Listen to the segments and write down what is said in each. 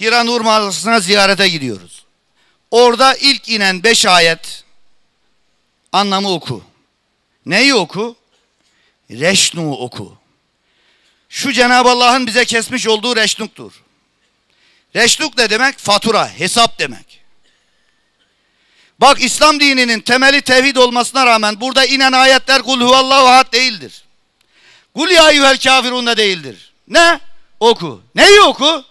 Hira Nur mağarasına ziyarete gidiyoruz. Orada ilk inen beş ayet anlamı oku. Neyi oku? Reşnu oku. Şu Cenab-ı Allah'ın bize kesmiş olduğu reşnuktur. Reşnuk ne demek? Fatura, hesap demek. Bak İslam dininin temeli tevhid olmasına rağmen burada inen ayetler kul huvallahu ahad değildir. Kul ya eyyuhel kafirun da değildir. Ne? Oku. Neyi oku?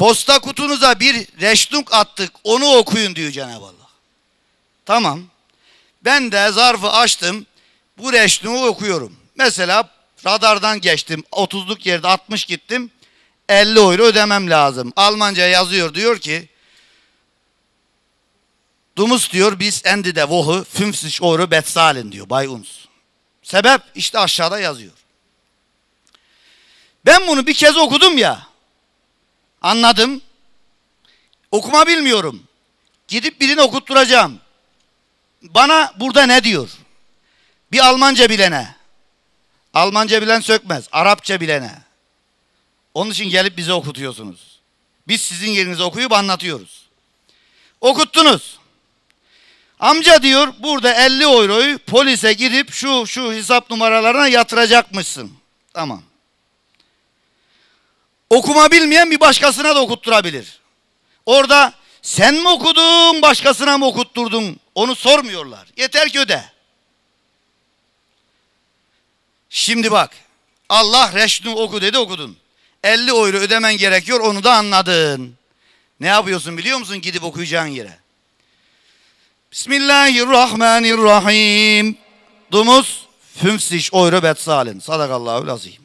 Posta kutunuza bir reştunk attık onu okuyun diyor Cenab-ı Allah. Tamam. Ben de zarfı açtım. Bu reştungu okuyorum. Mesela radardan geçtim. 30'luk yerde 60 gittim. 50 euro ödemem lazım. Almanca yazıyor diyor ki Dumus diyor biz endi de vohu 50 euro betzalin diyor Bay Uns. Sebep işte aşağıda yazıyor. Ben bunu bir kez okudum ya. Anladım. Okuma bilmiyorum. Gidip birini okutturacağım. Bana burada ne diyor? Bir Almanca bilene. Almanca bilen sökmez. Arapça bilene. Onun için gelip bize okutuyorsunuz. Biz sizin yerinize okuyup anlatıyoruz. Okuttunuz. Amca diyor burada 50 euroyu polise gidip şu şu hesap numaralarına yatıracakmışsın. Tamam okuma bilmeyen bir başkasına da okutturabilir. Orada sen mi okudun başkasına mı okutturdun onu sormuyorlar. Yeter ki öde. Şimdi bak Allah reşnu oku dedi okudun. 50 oyru ödemen gerekiyor onu da anladın. Ne yapıyorsun biliyor musun gidip okuyacağın yere? Bismillahirrahmanirrahim. Dumuz fümsiş oyru betsalin. Sadakallahu lazim.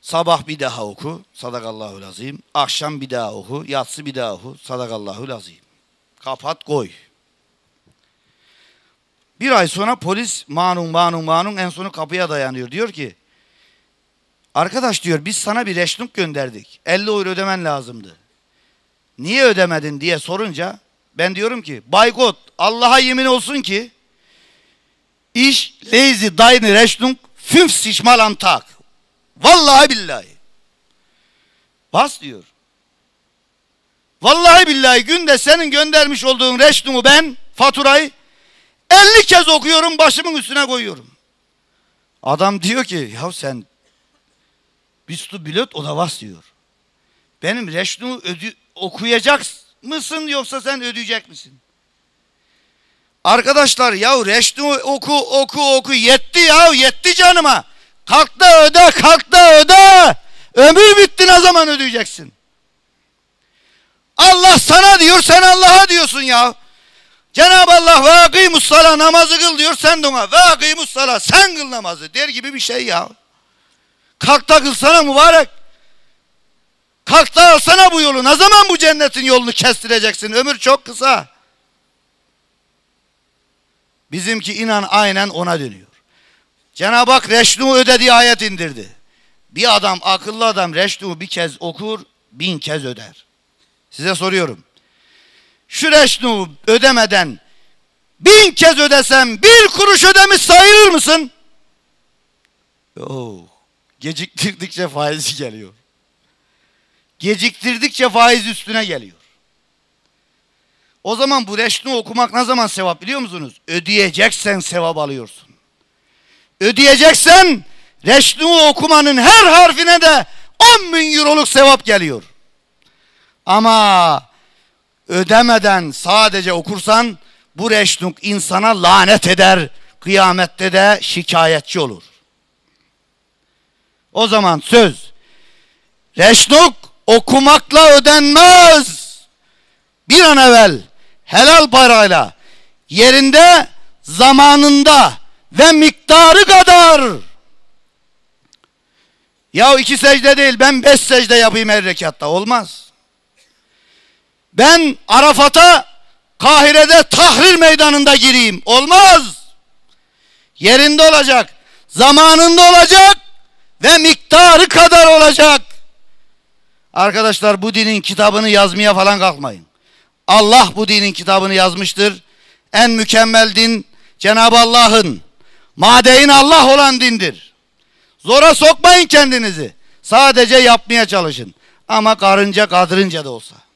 Sabah bir daha oku. Sadakallahu lazim. Akşam bir daha oku. Yatsı bir daha oku. Sadakallahu lazim. Kapat koy. Bir ay sonra polis manun manun manun en sonu kapıya dayanıyor. Diyor ki arkadaş diyor biz sana bir reşnuk gönderdik. 50 euro ödemen lazımdı. Niye ödemedin diye sorunca ben diyorum ki baykot Allah'a yemin olsun ki iş lazy deine Rechnung 50 mal tak. Vallahi billahi. Bas diyor. Vallahi billahi günde senin göndermiş olduğun reçtumu ben faturayı 50 kez okuyorum başımın üstüne koyuyorum. Adam diyor ki ya sen bistu pilot o da vas diyor. Benim reçtumu ödü okuyacak mısın yoksa sen ödeyecek misin? Arkadaşlar ya reçtumu oku oku oku yetti ya yetti canıma. Kalk da öde, kalk da öde. Ömür bitti ne zaman ödeyeceksin? Allah sana diyor, sen Allah'a diyorsun ya. Cenab-ı Allah ve akimus sala namazı kıl diyor sen de ona ve akimus sala sen kıl namazı der gibi bir şey ya. Kalk da kılsana mübarek. Kalk da alsana bu yolu. Ne zaman bu cennetin yolunu kestireceksin? Ömür çok kısa. Bizimki inan aynen ona dönüyor. Cenab-ı Hak reşnu öde ayet indirdi. Bir adam, akıllı adam reşnu bir kez okur, bin kez öder. Size soruyorum. Şu reşnu ödemeden bin kez ödesem bir kuruş ödemiş sayılır mısın? Oo, geciktirdikçe faizi geliyor. Geciktirdikçe faiz üstüne geliyor. O zaman bu reşnu okumak ne zaman sevap biliyor musunuz? Ödeyeceksen sevap alıyorsun ödeyeceksen Reşnu okumanın her harfine de 10 bin euroluk sevap geliyor. Ama ödemeden sadece okursan bu reşnuk insana lanet eder. Kıyamette de şikayetçi olur. O zaman söz. Reşnuk okumakla ödenmez. Bir an evvel helal parayla yerinde zamanında ve miktarı kadar. Ya iki secde değil ben beş secde yapayım her rekatta olmaz. Ben Arafat'a Kahire'de tahrir meydanında gireyim olmaz. Yerinde olacak, zamanında olacak ve miktarı kadar olacak. Arkadaşlar bu dinin kitabını yazmaya falan kalkmayın. Allah bu dinin kitabını yazmıştır. En mükemmel din Cenab-ı Allah'ın Madeyin Allah olan dindir. Zora sokmayın kendinizi. Sadece yapmaya çalışın. Ama karınca kadrınca da olsa.